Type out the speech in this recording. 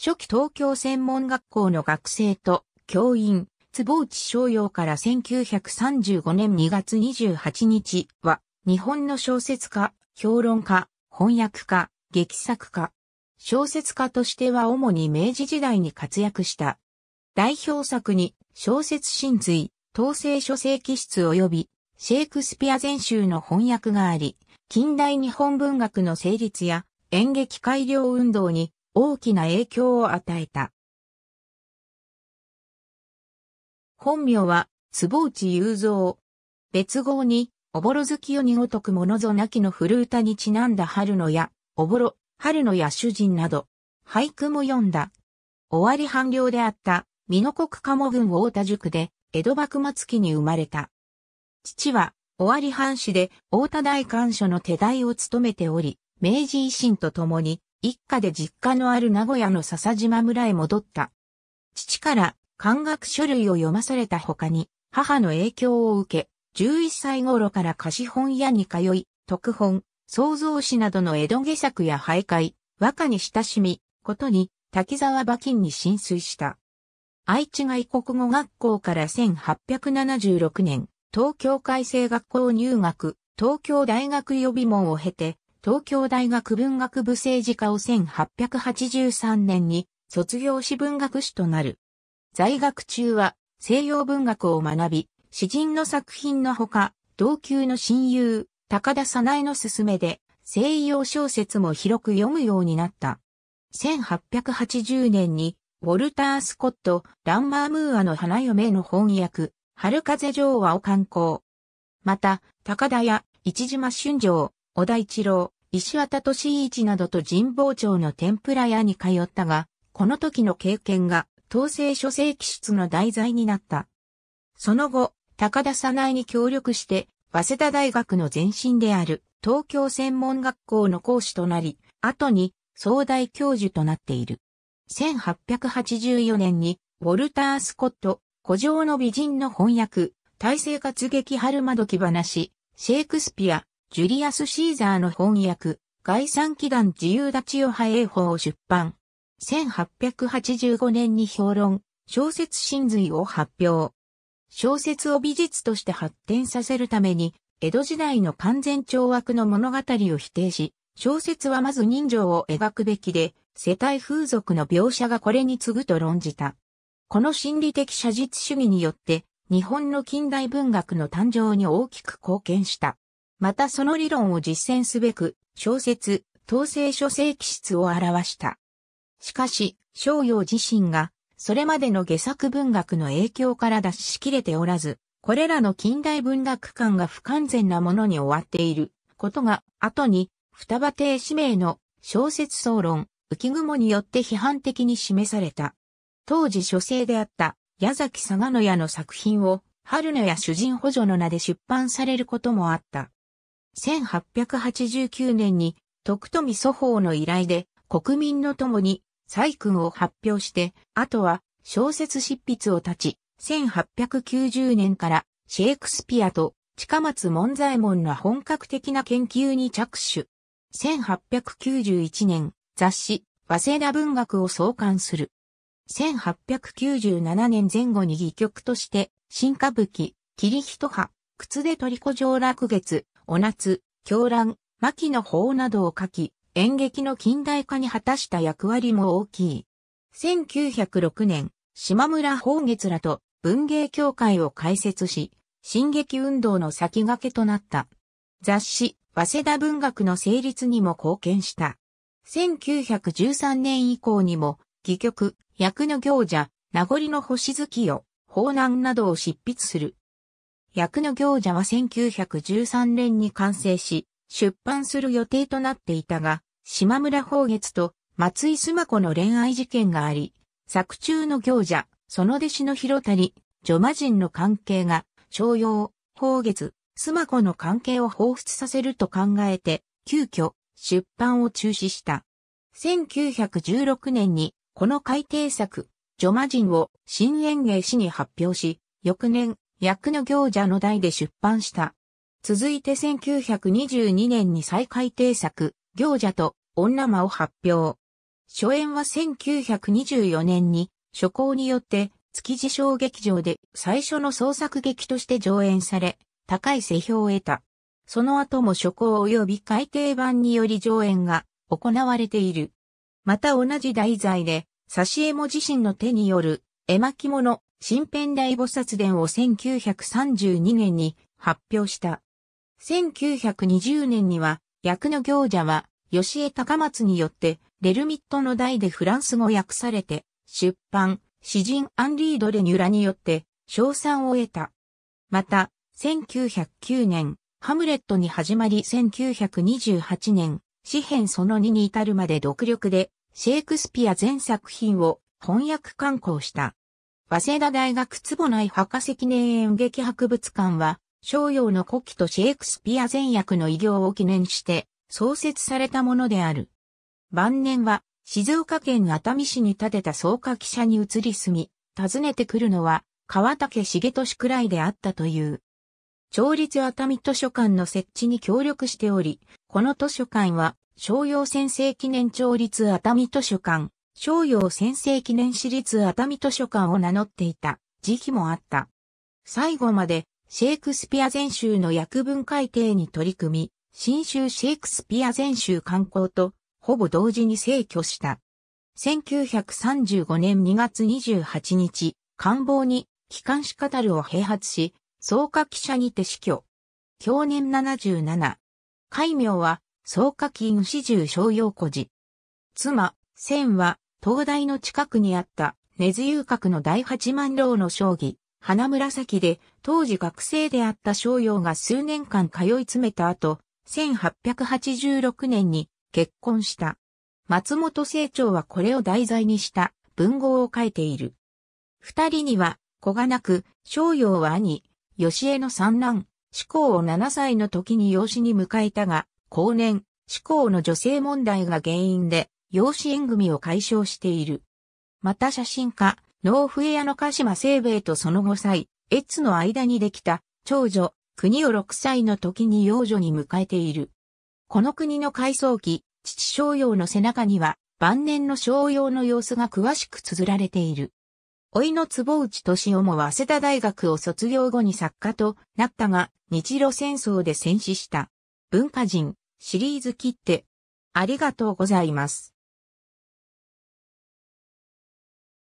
初期東京専門学校の学生と教員、坪内商用から1935年2月28日は、日本の小説家、評論家、翻訳家、劇作家。小説家としては主に明治時代に活躍した。代表作に、小説真髄、統制書生記室及び、シェイクスピア全集の翻訳があり、近代日本文学の成立や演劇改良運動に大きな影響を与えた。本名は、坪内雄三。別号に、おぼろ月夜にごとくものぞなきの古歌にちなんだ春野や、おぼろ、春野や主人など、俳句も読んだ。終わり半領であった、美濃国鴨郡大田塾で、江戸幕末期に生まれた。父は、尾張藩士で、大田大官所の手代を務めており、明治維新とともに、一家で実家のある名古屋の笹島村へ戻った。父から漢学書類を読まされた他に、母の影響を受け、11歳頃から貸本屋に通い、特本、創造詩などの江戸下作や徘徊、和歌に親しみ、ことに、滝沢馬琴に浸水した。愛知外国語学校から1876年、東京海星学校入学、東京大学予備門を経て、東京大学文学部政治科を1883年に卒業し文学士となる。在学中は西洋文学を学び、詩人の作品のほか、同級の親友、高田早苗の勧めで西洋小説も広く読むようになった。1880年に、ウォルター・スコット、ランマームーアの花嫁の翻訳、春風情話を刊行。また、高田や市島春城、小田一郎、石渡俊一などと神保町の天ぷら屋に通ったが、この時の経験が、統制書生記質の題材になった。その後、高田早苗に協力して、早稲田大学の前身である東京専門学校の講師となり、後に総大教授となっている。1884年に、ウォルター・スコット、古城の美人の翻訳、大生活劇春窓木話、シェイクスピア、ジュリアス・シーザーの翻訳、概算祈願自由立ちよ派英法を出版。1885年に評論、小説真髄を発表。小説を美術として発展させるために、江戸時代の完全懲悪の物語を否定し、小説はまず人情を描くべきで、世帯風俗の描写がこれに次ぐと論じた。この心理的写実主義によって、日本の近代文学の誕生に大きく貢献した。またその理論を実践すべく、小説、統制書生気質を表した。しかし、商用自身が、それまでの下作文学の影響から脱しきれておらず、これらの近代文学観が不完全なものに終わっていることが、後に、双葉亭氏名の小説総論、浮雲によって批判的に示された。当時書生であった矢崎佐賀野屋の作品を、春野や主人補助の名で出版されることもあった。1889年に徳富祖法の依頼で国民の共に細君を発表して、あとは小説執筆を立ち、1890年からシェイクスピアと近松門左衛門の本格的な研究に着手。1891年、雑誌、早稲田文学を創刊する。1897年前後に戯曲として、新歌舞伎、霧一葉、靴で虜上落月、お夏、狂乱、牧の法などを書き、演劇の近代化に果たした役割も大きい。1906年、島村宝月らと文芸協会を開設し、進撃運動の先駆けとなった。雑誌、早稲田文学の成立にも貢献した。1913年以降にも、戯曲、役の行者、名残の星月夜、法難などを執筆する。役の行者は1913年に完成し、出版する予定となっていたが、島村宝月と松井須磨子の恋愛事件があり、作中の行者、その弟子の広谷、女魔人の関係が、徴用、宝月、須磨子の関係を彷彿させると考えて、急遽、出版を中止した。1916年に、この改訂作、女魔人を新園芸師に発表し、翌年、薬の行者の代で出版した。続いて1922年に再改訂作、行者と女魔を発表。初演は1924年に、初行によって、築地小劇場で最初の創作劇として上演され、高い世評を得た。その後も初行及び改訂版により上演が行われている。また同じ題材で、挿絵も自身の手による絵巻物新編大菩薩伝を1932年に発表した。1920年には、役の行者は、吉江高松によって、レルミットの代でフランス語訳されて、出版、詩人アンリード・レニュラによって、賞賛を得た。また、1909年、ハムレットに始まり1928年、詩編その2に至るまで独力で、シェイクスピア全作品を翻訳刊行した。早稲田大学坪内博士記念演劇博物館は、商用の古希とシェイクスピア全訳の偉業を記念して創設されたものである。晩年は静岡県熱海市に建てた草加記者に移り住み、訪ねてくるのは川竹重俊くらいであったという。町立熱海図書館の設置に協力しており、この図書館は商用先生記念町立熱海図書館、商用先生記念私立熱海図書館を名乗っていた時期もあった。最後までシェイクスピア全集の訳文改定に取り組み、新州シェイクスピア全集刊行とほぼ同時に逝去した。1935年2月28日、官房に機関士カタルを併発し、草加記者にて死去。去年77。戒名は、草加記院始終商用孤児。妻、千は、東大の近くにあった根津遊郭の第八万楼の将棋、花紫で当時学生であった商用が数年間通い詰めた後、1886年に結婚した。松本清張はこれを題材にした文豪を書いている。二人には子がなく、商用は兄、吉江の三男、志向を7歳の時に養子に迎えたが、後年、志向の女性問題が原因で養子縁組を解消している。また写真家、ノーフエアの鹿島清兵衛とその5歳、エッツの間にできた長女、国を6歳の時に幼女に迎えている。この国の回想記、父商用の背中には、晩年の商用の様子が詳しく綴られている。老いの坪内敏夫も早稲田大学を卒業後に作家となったが、日露戦争で戦死した。文化人、シリーズ切って。ありがとうございます。